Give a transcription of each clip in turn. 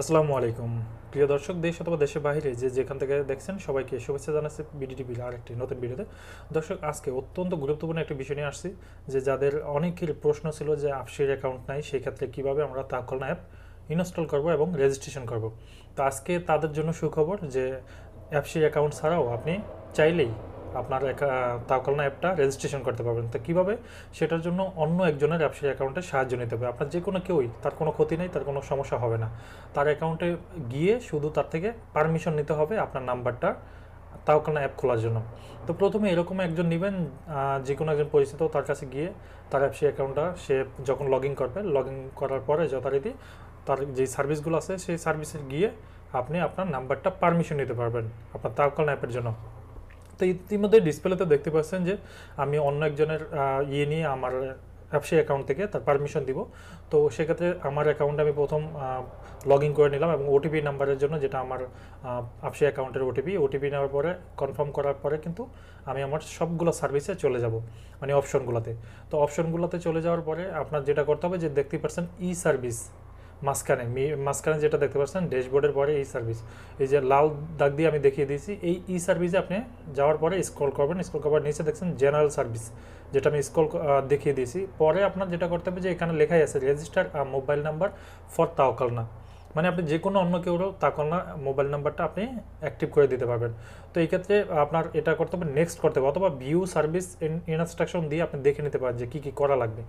আসসালামু আলাইকুম প্রিয় দর্শক দেশ অথবা দেশের বাইরে যে যেখান থেকে দেখছেন সবাইকে শুভেচ্ছা জানাচ্ছি বিডিটিভির আরেকটি নতুন ভিডিওতে দর্শক আজকে অত্যন্ত গুরুত্বপূর্ণ একটি বিষয় নিয়ে আসছি যে যাদের অনেকের প্রশ্ন ছিল যে আফসির অ্যাকাউন্ট নাই সেই ক্ষেত্রে কীভাবে আমরা তাকলনা অ্যাপ ইনস্টল করব এবং রেজিস্ট্রেশন করব তো আজকে তাদের জন্য সুখবর যে অ্যাপসির অ্যাকাউন্ট ছাড়াও আপনি চাইলেই আপনার তাওকালনা অ্যাপটা রেজিস্ট্রেশন করতে পারবেন তো কীভাবে সেটার জন্য অন্য একজনের ব্যবসায়ী অ্যাকাউন্টে সাহায্য নিতে হবে আপনার যে কোনো কেউই তার কোনো ক্ষতি নেই তার কোনো সমস্যা হবে না তার অ্যাকাউন্টে গিয়ে শুধু তার থেকে পারমিশন নিতে হবে আপনার নাম্বারটা তাওকালনা অ্যাপ খোলার জন্য তো প্রথমে এরকম একজন নেবেন যে কোনো একজন পরিচিত তার কাছে গিয়ে তার ব্যবসায়ী অ্যাকাউন্টটা সে যখন লগ ইন করবে লগ ইন করার পরে যথারীতি তার যে সার্ভিসগুলো আছে সেই সার্ভিসে গিয়ে আপনি আপনার নাম্বারটা পারমিশন নিতে পারবেন আপনার তাওকালনা অ্যাপের জন্য তো ইতিমধ্যে ডিসপ্লেতে দেখতে পাচ্ছেন যে আমি অন্য একজনের ইয়ে নিয়ে আমার ব্যবসায়ী অ্যাকাউন্ট থেকে তার পারমিশন দিব তো সেক্ষেত্রে আমার অ্যাকাউন্টে আমি প্রথম লগ ইন করে নিলাম এবং ওটিপি নাম্বারের জন্য যেটা আমার অ্যাপসি অ্যাকাউন্টের ওটিপি ওটিপি নেওয়ার পরে কনফার্ম করার পরে কিন্তু আমি আমার সবগুলো সার্ভিসে চলে যাব মানে অপশনগুলোতে তো অপশনগুলোতে চলে যাওয়ার পরে আপনার যেটা করতে হবে যে দেখতে পারছেন ই সার্ভিস মাঝখানে মাঝখানে যেটা দেখতে পাচ্ছেন ড্যাশবোর্ডের পরে এই সার্ভিস এই যে লাল দাগ দিয়ে আমি দেখিয়ে দিয়েছি এই ই সার্ভিসে আপনি যাওয়ার পরে স্কল করবেন স্কল করবার নিচে দেখছেন জেনারেল সার্ভিস যেটা আমি স্কল দেখিয়ে দিয়েছি পরে আপনার যেটা করতে হবে যে এখানে লেখাই আছে register mobile number for Tawakkalna মানে আপনি যে কোনো অন্য কেউ না মোবাইল নাম্বারটা আপনি অ্যাক্টিভ করে দিতে পারবেন তো এই ক্ষেত্রে আপনার এটা করতে হবে নেক্সট করতে হবে অথবা ভিউ সার্ভিস ইনস্ট্রাকশন দিয়ে আপনি দেখে নিতে পারেন যে কী কী করা লাগবে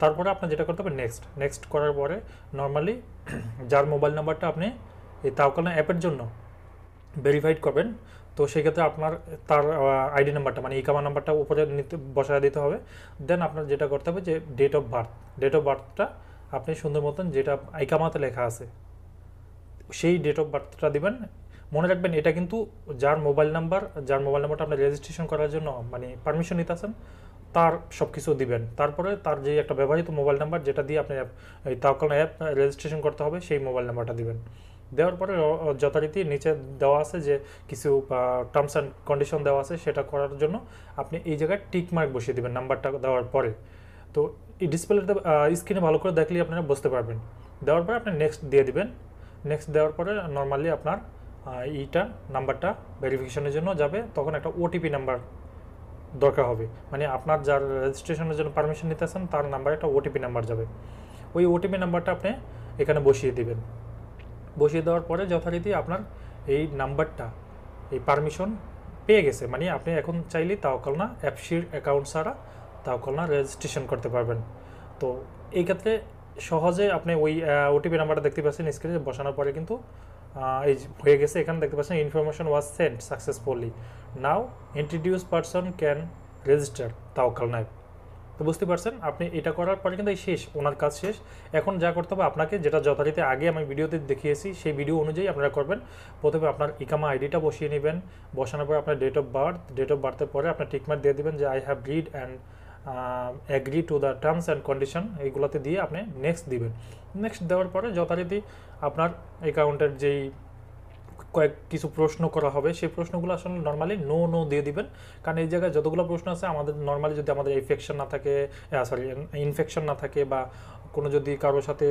তারপরে আপনার যেটা করতে হবে নেক্সট নেক্সট করার পরে নর্মালি যার মোবাইল নাম্বারটা আপনি এই তাওকালনা অ্যাপের জন্য ভেরিফাইড করবেন তো সেক্ষেত্রে আপনার তার আইডি নাম্বারটা মানে ইকামা নাম্বারটা উপরে নিতে বসায় দিতে হবে দেন আপনার যেটা করতে হবে যে date of birth date of বার্থটা আপনি সুন্দর মতন যেটা আইকামাতে লেখা আছে সেই ডেট অফ বার্থটা দেবেন মনে রাখবেন এটা কিন্তু যার মোবাইল নাম্বার যার মোবাইল নাম্বারটা আপনি রেজিস্ট্রেশন করার জন্য মানে পারমিশন নিতে আসেন তার সব কিছু দিবেন তারপরে তার যে একটা ব্যবহৃত মোবাইল নাম্বার যেটা দিয়ে আপনি এই অ্যাপ রেজিস্ট্রেশন করতে হবে সেই মোবাইল নাম্বারটা দিবেন দেওয়ার পরে যথারীতি নিচে দেওয়া আছে যে কিছু টার্মস অ্যান্ড কন্ডিশন দেওয়া আছে সেটা করার জন্য আপনি এই জায়গায় টিক মার্ক বসিয়ে দেবেন নাম্বারটা দেওয়ার পরে তো এই ডিসপ্লেটা স্ক্রিনে ভালো করে দেখলেই আপনারা বুঝতে পারবেন দেওয়ার পরে আপনি নেক্সট দিয়ে দিবেন নেক্সট দেওয়ার পরে নর্মালি আপনার ইটা নাম্বারটা ভেরিফিকেশনের জন্য যাবে তখন একটা ওটিপি নাম্বার দরকার হবে মানে আপনার যার রেজিস্ট্রেশনের জন্য পারমিশন নিতেছেন তার নাম্বারে একটা ওটিপি নাম্বার যাবে ওই ওটিপি নাম্বারটা আপনি এখানে বসিয়ে দিবেন বসিয়ে দেওয়ার পরে যথারীতি আপনার এই নাম্বারটা এই পারমিশন পেয়ে গেছে মানে আপনি এখন চাইলে না অ্যাপসির অ্যাকাউন্ট ছাড়া না রেজিস্ট্রেশন করতে পারবেন তো এই ক্ষেত্রে সহজে আপনি ওই ওটিপি নাম্বারটা দেখতে পাচ্ছেন স্ক্রিনে বসানোর পরে কিন্তু এই হয়ে গেছে এখানে দেখতে পাচ্ছেন information was sent successfully now introduce person can register Tawakkalna তো বুঝতে পারছেন আপনি এটা করার পরে কিন্তু এই শেষ ওনার কাজ শেষ এখন যা করতে হবে আপনাকে যেটা যথারীতি আগে আমি ভিডিওতে দেখিয়েছি সেই ভিডিও অনুযায়ী আপনারা করবেন প্রথমে আপনার ইকামা আইডিটা বসিয়ে নেবেন বসানোর পরে আপনার date of birth date of বার্থের পরে আপনার ট্রিটমেন্ট দিয়ে দেবেন যে I have read and agree to the terms and condition এইগুলোতে দিয়ে আপনি নেক্সট দিবেন নেক্সট দেওয়ার পরে যথারীতি আপনার অ্যাকাউন্টের যেই কয়েক কিছু প্রশ্ন করা হবে সেই প্রশ্নগুলো আসলে নর্মালি নো নো দিয়ে দিবেন কারণ এই জায়গায় যতগুলো প্রশ্ন আছে আমাদের নর্মালি যদি আমাদের ইনফেকশন না থাকে সরি ইনফেকশন না থাকে বা কোনো যদি কারোর সাথে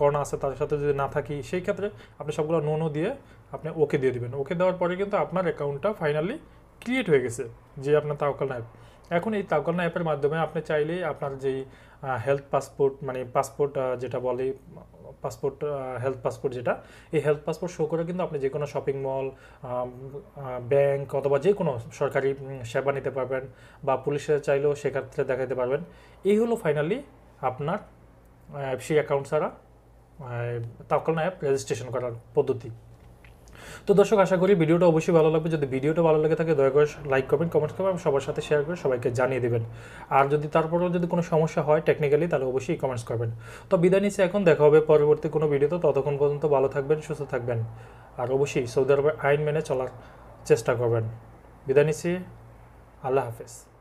করোনা আছে তার সাথে যদি না থাকি সেই ক্ষেত্রে আপনি সবগুলো নো নো দিয়ে আপনি ওকে দিয়ে দিবেন ওকে দেওয়ার পরে কিন্তু আপনার অ্যাকাউন্টটা ফাইনালি ক্রিয়েট হয়ে গেছে যে আপনার তাওকাল নায়ক এখন এই তাবকালনা অ্যাপের মাধ্যমে আপনি চাইলে আপনার যেই হেলথ পাসপোর্ট মানে পাসপোর্ট যেটা বলে পাসপোর্ট হেলথ পাসপোর্ট যেটা এই হেলথ পাসপোর্ট শো করে কিন্তু আপনি যে কোনো শপিং মল ব্যাংক অথবা যে কোনো সরকারি সেবা নিতে পারবেন বা পুলিশে চাইলেও সেক্ষেত্রে দেখাতে পারবেন এই হলো ফাইনালি আপনার সেই অ্যাকাউন্ট ছাড়া তাবকালনা অ্যাপ রেজিস্ট্রেশন করার পদ্ধতি তো দর্শক আশা করি ভিডিওটা অবশ্যই ভালো লাগবে যদি ভিডিওটা ভালো লাগে থাকে দয়া করে লাইক করবেন কমেন্ট করবেন সবার সাথে শেয়ার করে সবাইকে জানিয়ে দেবেন আর যদি তারপরেও যদি কোনো সমস্যা হয় টেকনিক্যালি তাহলে অবশ্যই কমেন্টস করবেন তো বিদায় নিচ্ছি এখন দেখা হবে পরবর্তী কোনো ভিডিওতে ততক্ষণ পর্যন্ত ভালো থাকবেন সুস্থ থাকবেন আর অবশ্যই সৌদি আরবের আইন মেনে চলার চেষ্টা করবেন বিদায় নিচ্ছি আল্লাহ হাফেজ